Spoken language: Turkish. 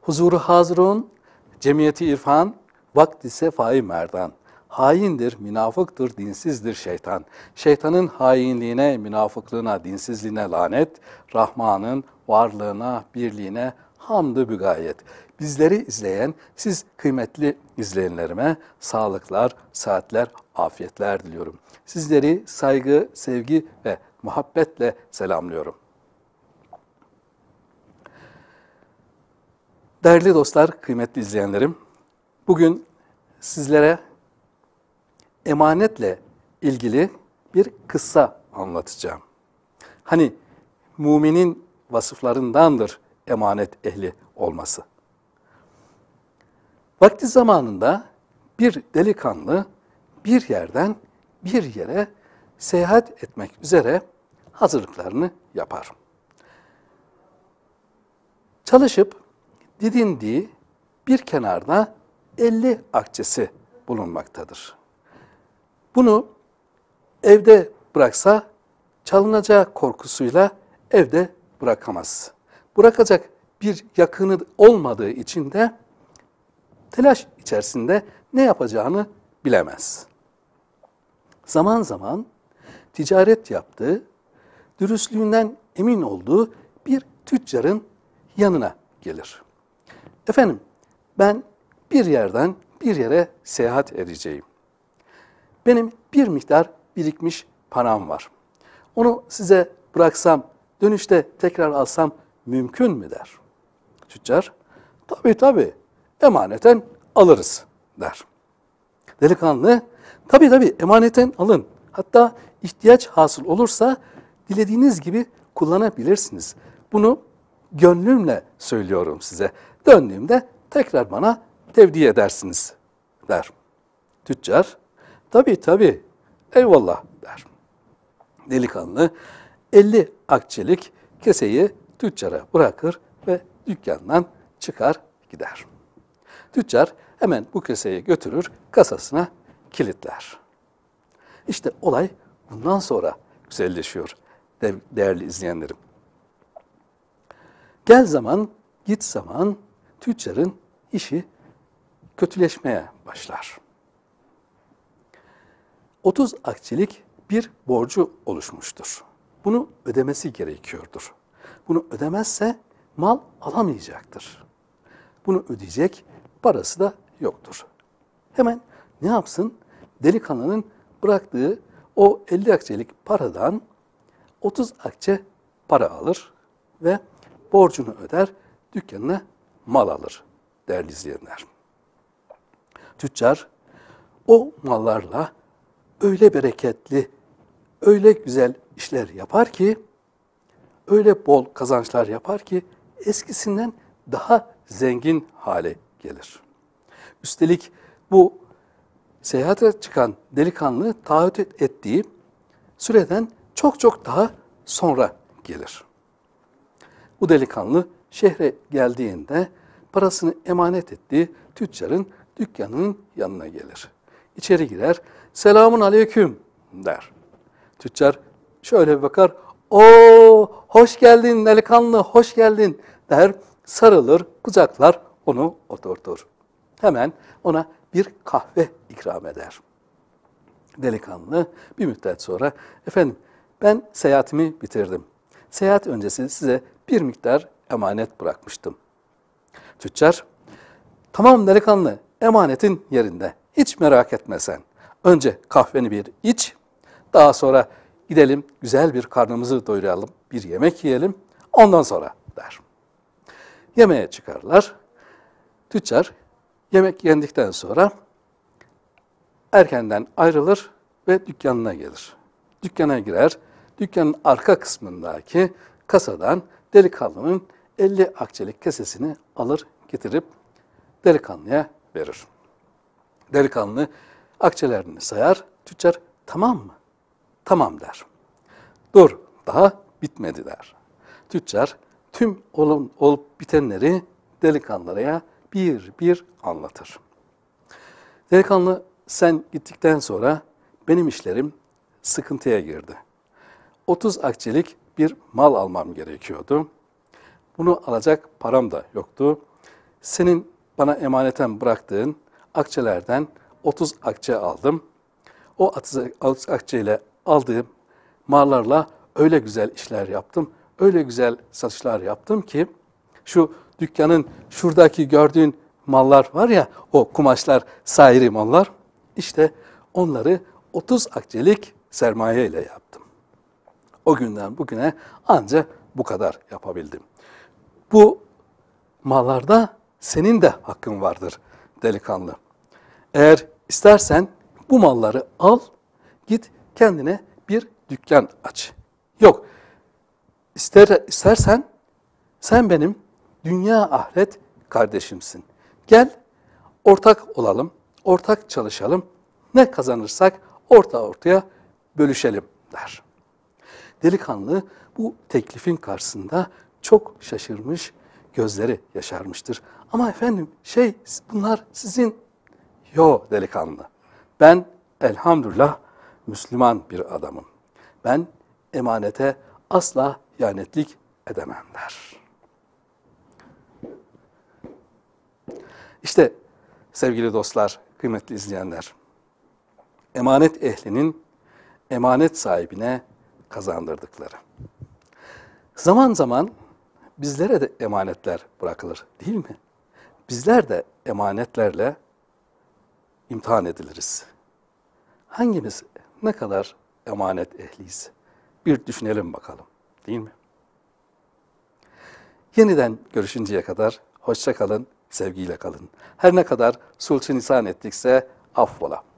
Huzuru hazrun, cemiyeti irfan, Vakti ise merdan. Haindir, münafıktır, dinsizdir şeytan. Şeytanın hainliğine, münafıklığına, dinsizliğine lanet, Rahman'ın varlığına, birliğine hamdü bügayet. Bizleri izleyen siz kıymetli izleyenlerime sağlıklar, saatler, afiyetler diliyorum. Sizleri saygı, sevgi ve muhabbetle selamlıyorum. Değerli dostlar, kıymetli izleyenlerim, bugün sizlere emanetle ilgili bir kıssa anlatacağım. Hani müminin vasıflarındandır emanet ehli olması. Vakti zamanında bir delikanlı bir yerden bir yere seyahat etmek üzere hazırlıklarını yapar. Çalışıp didindiği bir kenarda 50 akçesi bulunmaktadır. Bunu evde bıraksa çalınacağı korkusuyla evde bırakamaz. Bırakacak bir yakını olmadığı için de telaş içerisinde ne yapacağını bilemez. Zaman zaman ticaret yaptığı, dürüstlüğünden emin olduğu bir tüccarın yanına gelir. Efendim ben bir yerden bir yere seyahat edeceğim. Benim bir miktar birikmiş param var. Onu size bıraksam, dönüşte tekrar alsam mümkün mü der. Tüccar, tabii tabii emaneten alırız der. Delikanlı, tabii tabii emaneten alın. Hatta ihtiyaç hasıl olursa dilediğiniz gibi kullanabilirsiniz. Bunu gönlümle söylüyorum size. Döndüğümde tekrar bana tevdi edersiniz der. Tüccar, Tabii tabii eyvallah der. Delikanlı 50 akçelik keseyi tüccara bırakır ve dükkandan çıkar gider. Tüccar hemen bu keseyi götürür kasasına kilitler. İşte olay bundan sonra güzelleşiyor değerli izleyenlerim. Gel zaman, git zaman tüccarın işi kötüleşmeye başlar. 30 akçilik bir borcu oluşmuştur. Bunu ödemesi gerekiyordur. Bunu ödemezse mal alamayacaktır. Bunu ödeyecek parası da yoktur. Hemen ne yapsın? Delikanlının bıraktığı o 50 akçelik paradan 30 akçe para alır ve borcunu öder, dükkanına mal alır değerli izleyenler. Tüccar o mallarla öyle bereketli, öyle güzel işler yapar ki, öyle bol kazançlar yapar ki eskisinden daha zengin hale gelir. Üstelik bu seyahate çıkan delikanlı taahhüt ettiği süreden çok çok daha sonra gelir.'' Bu delikanlı şehre geldiğinde parasını emanet ettiği tüccarın dükkanının yanına gelir. İçeri girer, selamun aleyküm der. Tüccar şöyle bir bakar, o hoş geldin delikanlı, hoş geldin der. Sarılır, kucaklar, onu oturtur. Hemen ona bir kahve ikram eder. Delikanlı bir müddet sonra, efendim ben seyahatimi bitirdim seyahat öncesi size bir miktar emanet bırakmıştım. Tüccar, tamam delikanlı, emanetin yerinde. Hiç merak etme sen. Önce kahveni bir iç, daha sonra gidelim güzel bir karnımızı doyuralım, bir yemek yiyelim, ondan sonra der. Yemeğe çıkarlar. Tüccar yemek yendikten sonra erkenden ayrılır ve dükkanına gelir. Dükkana girer, dükkanın arka kısmındaki kasadan delikanlının 50 akçelik kesesini alır getirip delikanlıya verir. Delikanlı akçelerini sayar, tüccar tamam mı? Tamam der. Dur daha bitmedi der. Tüccar tüm olun, olup bitenleri delikanlıya bir bir anlatır. Delikanlı sen gittikten sonra benim işlerim sıkıntıya girdi.'' 30 akçelik bir mal almam gerekiyordu. Bunu alacak param da yoktu. Senin bana emaneten bıraktığın akçelerden 30 akçe aldım. O 30 akçeyle aldığım mallarla öyle güzel işler yaptım, öyle güzel satışlar yaptım ki şu dükkanın şuradaki gördüğün mallar var ya, o kumaşlar, sairi mallar, işte onları 30 akçelik sermaye ile yaptım. O günden bugüne ancak bu kadar yapabildim. Bu mallarda senin de hakkın vardır delikanlı. Eğer istersen bu malları al, git kendine bir dükkan aç. Yok, ister, istersen sen benim dünya ahiret kardeşimsin. Gel ortak olalım, ortak çalışalım. Ne kazanırsak orta ortaya bölüşelim der. Delikanlı bu teklifin karşısında çok şaşırmış, gözleri yaşarmıştır. Ama efendim şey bunlar sizin, yo delikanlı. Ben elhamdülillah Müslüman bir adamım. Ben emanete asla ihanetlik edemem der. İşte sevgili dostlar, kıymetli izleyenler, emanet ehlinin emanet sahibine kazandırdıkları. Zaman zaman bizlere de emanetler bırakılır değil mi? Bizler de emanetlerle imtihan ediliriz. Hangimiz ne kadar emanet ehliyiz? Bir düşünelim bakalım değil mi? Yeniden görüşünceye kadar hoşça kalın, sevgiyle kalın. Her ne kadar sulçu nisan ettikse affola.